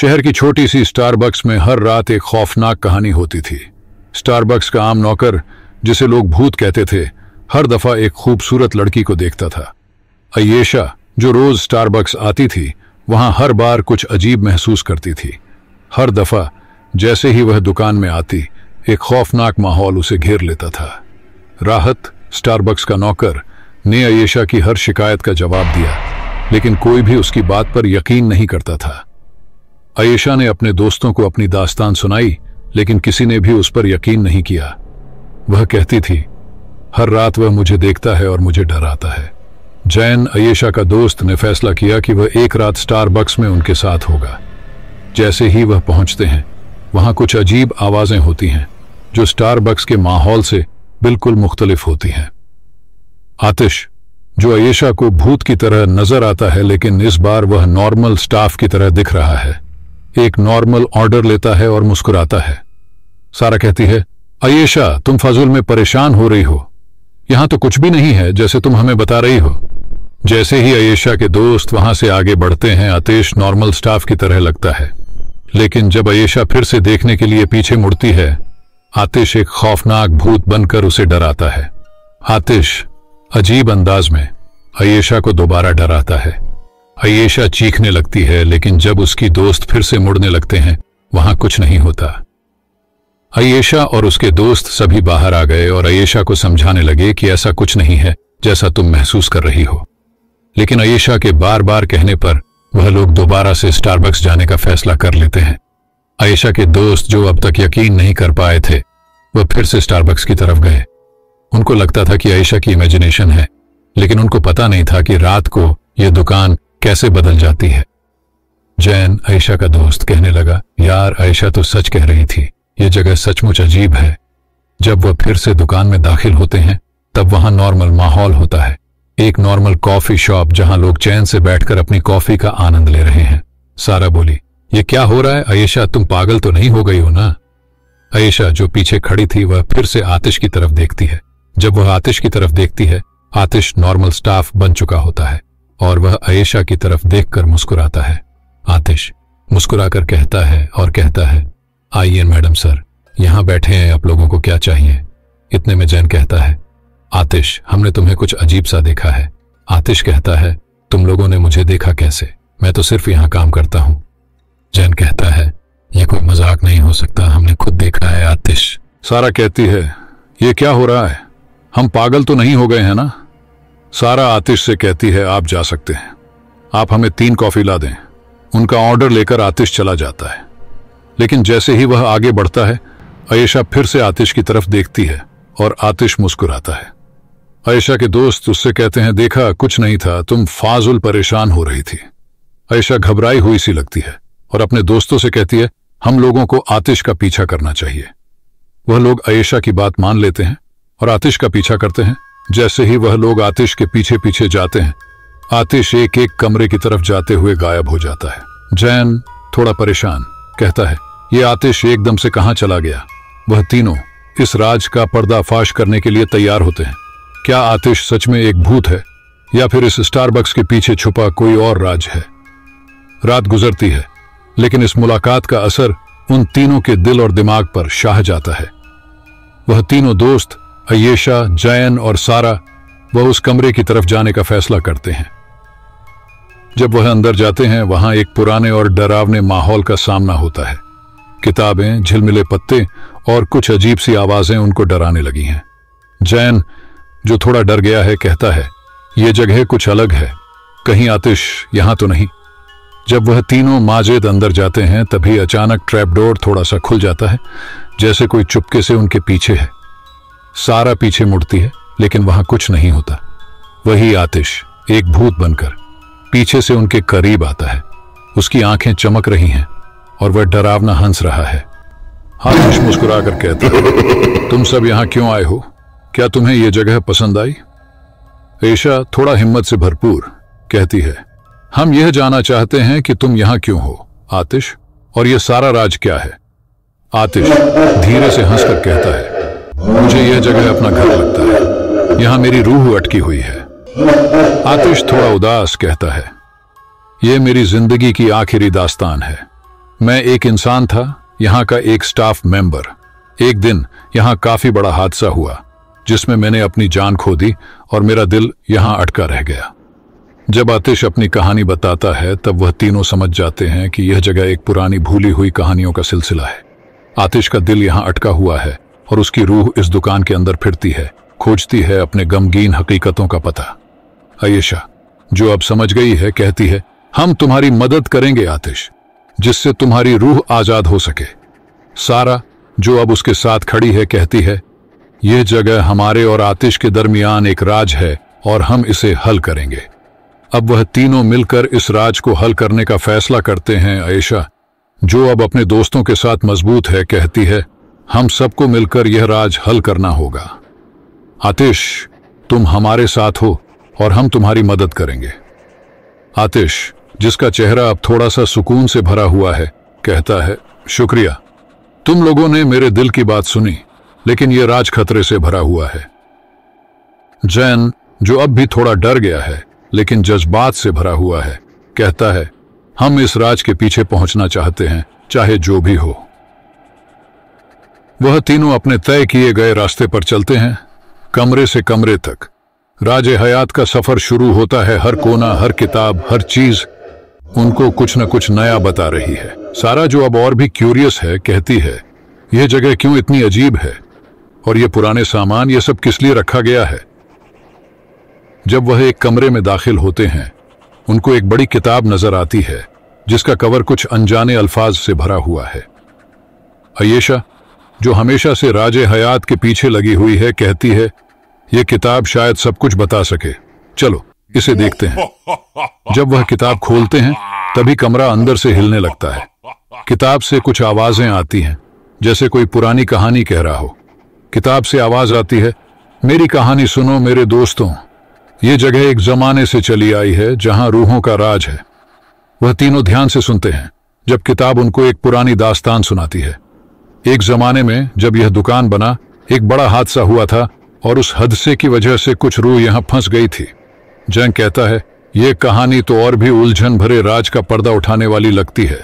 शहर की छोटी सी स्टारबक्स में हर रात एक खौफनाक कहानी होती थी स्टारबक्स का आम नौकर जिसे लोग भूत कहते थे हर दफा एक खूबसूरत लड़की को देखता था अयेशा जो रोज स्टारबक्स आती थी वहां हर बार कुछ अजीब महसूस करती थी हर दफा जैसे ही वह दुकान में आती एक खौफनाक माहौल उसे घेर लेता था राहत स्टारबक्स का नौकर ने अयेशा की हर शिकायत का जवाब दिया लेकिन कोई भी उसकी बात पर यकीन नहीं करता था आयशा ने अपने दोस्तों को अपनी दास्तान सुनाई लेकिन किसी ने भी उस पर यकीन नहीं किया वह कहती थी हर रात वह मुझे देखता है और मुझे डराता है जैन अयशा का दोस्त ने फैसला किया कि वह एक रात स्टारबक्स में उनके साथ होगा जैसे ही वह पहुंचते हैं वहां कुछ अजीब आवाजें होती हैं जो स्टारबक्स के माहौल से बिल्कुल मुख्तलिफ होती हैं आतिश जो अयशा को भूत की तरह नजर आता है लेकिन इस बार वह नॉर्मल स्टाफ की तरह दिख रहा है एक नॉर्मल ऑर्डर लेता है और मुस्कुराता है सारा कहती है अयेशा तुम फजूल में परेशान हो रही हो यहां तो कुछ भी नहीं है जैसे तुम हमें बता रही हो जैसे ही अयेशा के दोस्त वहां से आगे बढ़ते हैं आतेश नॉर्मल स्टाफ की तरह लगता है लेकिन जब अयेशा फिर से देखने के लिए पीछे मुड़ती है आतिश एक खौफनाक भूत बनकर उसे डराता है आतिश अजीब अंदाज में अयेशा को दोबारा डराता है अयेशा चीखने लगती है लेकिन जब उसकी दोस्त फिर से मुड़ने लगते हैं वहां कुछ नहीं होता अयेशा और उसके दोस्त सभी बाहर आ गए और अयेशा को समझाने लगे कि ऐसा कुछ नहीं है जैसा तुम महसूस कर रही हो लेकिन अयेशा के बार बार कहने पर वह लोग दोबारा से स्टारबक्स जाने का फैसला कर लेते हैं अयशा के दोस्त जो अब तक यकीन नहीं कर पाए थे वह फिर से स्टारबक्स की तरफ गए उनको लगता था कि अयशा की इमेजिनेशन है लेकिन उनको पता नहीं था कि रात को यह दुकान कैसे बदल जाती है जैन आयशा का दोस्त कहने लगा यार आयशा तो सच कह रही थी ये जगह सचमुच अजीब है जब वह फिर से दुकान में दाखिल होते हैं तब वहां नॉर्मल माहौल होता है एक नॉर्मल कॉफी शॉप जहां लोग चैन से बैठकर अपनी कॉफी का आनंद ले रहे हैं सारा बोली ये क्या हो रहा है आयशा तुम पागल तो नहीं हो गई हो ना आयशा जो पीछे खड़ी थी वह फिर से आतिश की तरफ देखती है जब वह आतिश की तरफ देखती है आतिश नॉर्मल स्टाफ बन चुका होता है और वह आयशा की तरफ देखकर मुस्कुराता है आतिश मुस्कुराकर कहता है और कहता है आइए मैडम सर यहां बैठे हैं आप लोगों को क्या चाहिए इतने में जैन कहता है आतिश हमने तुम्हें कुछ अजीब सा देखा है आतिश कहता है तुम लोगों ने मुझे देखा कैसे मैं तो सिर्फ यहां काम करता हूं जैन कहता है यह कोई मजाक नहीं हो सकता हमने खुद देखा है आतिश सारा कहती है ये क्या हो रहा है हम पागल तो नहीं हो गए हैं ना सारा आतिश से कहती है आप जा सकते हैं आप हमें तीन कॉफी ला दें उनका ऑर्डर लेकर आतिश चला जाता है लेकिन जैसे ही वह आगे बढ़ता है अयशा फिर से आतिश की तरफ देखती है और आतिश मुस्कुराता है अयशा के दोस्त उससे कहते हैं देखा कुछ नहीं था तुम फाजुल परेशान हो रही थी अयशा घबराई हुई सी लगती है और अपने दोस्तों से कहती है हम लोगों को आतिश का पीछा करना चाहिए वह लोग अयशा की बात मान लेते हैं और आतिश का पीछा करते हैं जैसे ही वह लोग आतिश के पीछे पीछे जाते हैं आतिश एक एक कमरे की तरफ जाते हुए गायब हो जाता है जैन थोड़ा परेशान कहता है ये आतिश एकदम से कहां चला गया वह तीनों इस राज का पर्दाफाश करने के लिए तैयार होते हैं क्या आतिश सच में एक भूत है या फिर इस स्टारबक्स के पीछे छुपा कोई और राज है रात गुजरती है लेकिन इस मुलाकात का असर उन तीनों के दिल और दिमाग पर शाह जाता है वह तीनों दोस्त अयेशा जैन और सारा वह उस कमरे की तरफ जाने का फैसला करते हैं जब वह अंदर जाते हैं वहां एक पुराने और डरावने माहौल का सामना होता है किताबें झिलमिले पत्ते और कुछ अजीब सी आवाजें उनको डराने लगी हैं जैन जो थोड़ा डर गया है कहता है ये जगह कुछ अलग है कहीं आतिश यहां तो नहीं जब वह तीनों माजेद अंदर जाते हैं तभी अचानक ट्रैपडोर थोड़ा सा खुल जाता है जैसे कोई चुपके से उनके पीछे है सारा पीछे मुड़ती है लेकिन वहां कुछ नहीं होता वही आतिश एक भूत बनकर पीछे से उनके करीब आता है उसकी आंखें चमक रही हैं और वह डरावना हंस रहा है आतिश मुस्कुराकर कहता है तुम सब यहां क्यों आए हो क्या तुम्हें यह जगह पसंद आई ऐशा थोड़ा हिम्मत से भरपूर कहती है हम यह जानना चाहते हैं कि तुम यहां क्यों हो आतिश और यह सारा राज क्या है आतिश धीरे से हंसकर कहता है मुझे यह जगह अपना घर लगता है यहां मेरी रूह अटकी हुई है आतिश थोड़ा उदास कहता है यह मेरी जिंदगी की आखिरी दास्तान है मैं एक इंसान था यहां का एक स्टाफ मेंबर एक दिन यहां काफी बड़ा हादसा हुआ जिसमें मैंने अपनी जान खो दी और मेरा दिल यहां अटका रह गया जब आतिश अपनी कहानी बताता है तब वह तीनों समझ जाते हैं कि यह जगह एक पुरानी भूली हुई कहानियों का सिलसिला है आतिश का दिल यहां अटका हुआ है और उसकी रूह इस दुकान के अंदर फिरती है खोजती है अपने गमगीन हकीकतों का पता अयशा जो अब समझ गई है कहती है हम तुम्हारी मदद करेंगे आतिश जिससे तुम्हारी रूह आजाद हो सके सारा जो अब उसके साथ खड़ी है कहती है यह जगह हमारे और आतिश के दरमियान एक राज है और हम इसे हल करेंगे अब वह तीनों मिलकर इस राज को हल करने का फैसला करते हैं आयशा जो अब अपने दोस्तों के साथ मजबूत है कहती है हम सबको मिलकर यह राज हल करना होगा आतिश तुम हमारे साथ हो और हम तुम्हारी मदद करेंगे आतिश जिसका चेहरा अब थोड़ा सा सुकून से भरा हुआ है कहता है शुक्रिया तुम लोगों ने मेरे दिल की बात सुनी लेकिन यह राज खतरे से भरा हुआ है जैन जो अब भी थोड़ा डर गया है लेकिन जज्बात से भरा हुआ है कहता है हम इस राज के पीछे पहुंचना चाहते हैं चाहे जो भी हो वह तीनों अपने तय किए गए रास्ते पर चलते हैं कमरे से कमरे तक राज हयात का सफर शुरू होता है हर कोना हर किताब हर चीज उनको कुछ न कुछ नया बता रही है सारा जो अब और भी क्यूरियस है कहती है यह जगह क्यों इतनी अजीब है और ये पुराने सामान ये सब किस लिए रखा गया है जब वह एक कमरे में दाखिल होते हैं उनको एक बड़ी किताब नजर आती है जिसका कवर कुछ अनजाने अल्फाज से भरा हुआ है अयेशा जो हमेशा से राजे हयात के पीछे लगी हुई है कहती है ये किताब शायद सब कुछ बता सके चलो इसे देखते हैं जब वह किताब खोलते हैं तभी कमरा अंदर से हिलने लगता है किताब से कुछ आवाजें आती हैं जैसे कोई पुरानी कहानी कह रहा हो किताब से आवाज आती है मेरी कहानी सुनो मेरे दोस्तों ये जगह एक जमाने से चली आई है जहां रूहों का राज है वह तीनों ध्यान से सुनते हैं जब किताब उनको एक पुरानी दास्तान सुनाती है एक जमाने में जब यह दुकान बना एक बड़ा हादसा हुआ था और उस हादसे की वजह से कुछ रूह यहाँ फंस गई थी जंग कहता है यह कहानी तो और भी उलझन भरे राज का पर्दा उठाने वाली लगती है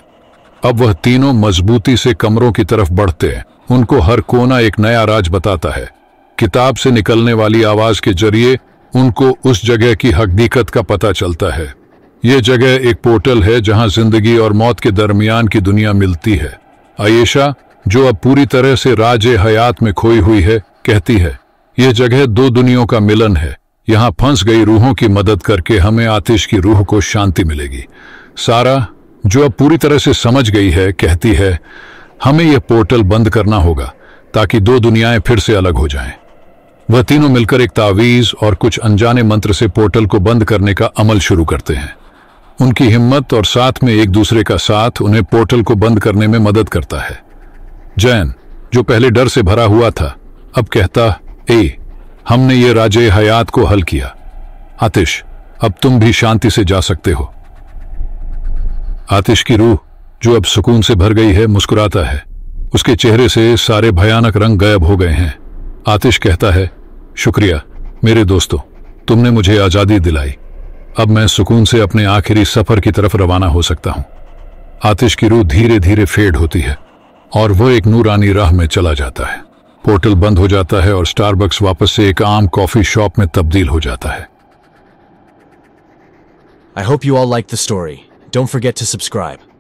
अब वह तीनों मजबूती से कमरों की तरफ बढ़ते हैं उनको हर कोना एक नया राज बताता है किताब से निकलने वाली आवाज के जरिए उनको उस जगह की हकीकत का पता चलता है ये जगह एक पोर्टल है जहां जिंदगी और मौत के दरमियान की दुनिया मिलती है आयशा जो अब पूरी तरह से राजे हयात में खोई हुई है कहती है यह जगह दो दुनियों का मिलन है यहाँ फंस गई रूहों की मदद करके हमें आतिश की रूह को शांति मिलेगी सारा जो अब पूरी तरह से समझ गई है कहती है हमें यह पोर्टल बंद करना होगा ताकि दो दुनियाएं फिर से अलग हो जाएं। वह तीनों मिलकर एक तावीज़ और कुछ अनजाने मंत्र से पोर्टल को बंद करने का अमल शुरू करते हैं उनकी हिम्मत और साथ में एक दूसरे का साथ उन्हें पोर्टल को बंद करने में मदद करता है जैन जो पहले डर से भरा हुआ था अब कहता ए हमने ये राजे हयात को हल किया आतिश अब तुम भी शांति से जा सकते हो आतिश की रूह जो अब सुकून से भर गई है मुस्कुराता है उसके चेहरे से सारे भयानक रंग गायब हो गए हैं आतिश कहता है शुक्रिया मेरे दोस्तों तुमने मुझे आज़ादी दिलाई अब मैं सुकून से अपने आखिरी सफर की तरफ रवाना हो सकता हूं आतिश की रूह धीरे धीरे फेड होती है और वो एक नूरानी राह में चला जाता है पोर्टल बंद हो जाता है और स्टारबक्स वापस से एक आम कॉफी शॉप में तब्दील हो जाता है I hope you all like the story don't forget to subscribe